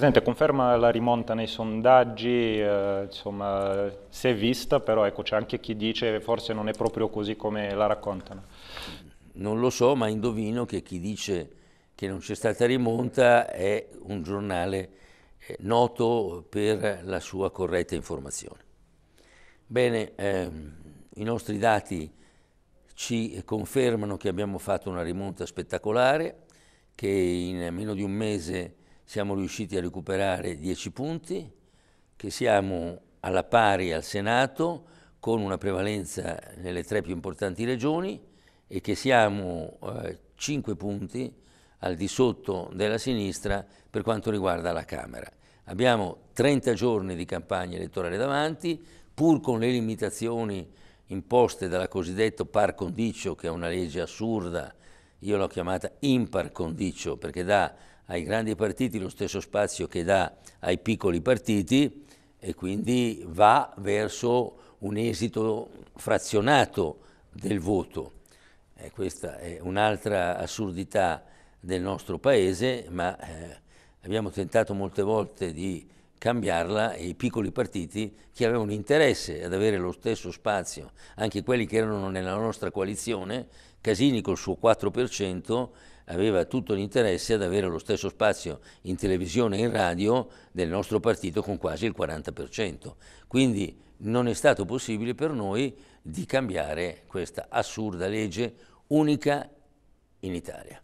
Presidente, conferma la rimonta nei sondaggi, eh, insomma, si è vista, però ecco, c'è anche chi dice che forse non è proprio così come la raccontano. Non lo so, ma indovino che chi dice che non c'è stata rimonta è un giornale eh, noto per la sua corretta informazione. Bene, ehm, i nostri dati ci confermano che abbiamo fatto una rimonta spettacolare, che in meno di un mese siamo riusciti a recuperare 10 punti, che siamo alla pari al Senato con una prevalenza nelle tre più importanti regioni e che siamo eh, 5 punti al di sotto della sinistra per quanto riguarda la Camera. Abbiamo 30 giorni di campagna elettorale davanti, pur con le limitazioni imposte dalla cosiddetta par condicio, che è una legge assurda, io l'ho chiamata impar condicio perché dà ai grandi partiti lo stesso spazio che dà ai piccoli partiti e quindi va verso un esito frazionato del voto. Eh, questa è un'altra assurdità del nostro Paese, ma eh, abbiamo tentato molte volte di cambiarla e i piccoli partiti che avevano interesse ad avere lo stesso spazio, anche quelli che erano nella nostra coalizione, Casini col suo 4%, aveva tutto l'interesse ad avere lo stesso spazio in televisione e in radio del nostro partito con quasi il 40%. Quindi non è stato possibile per noi di cambiare questa assurda legge unica in Italia.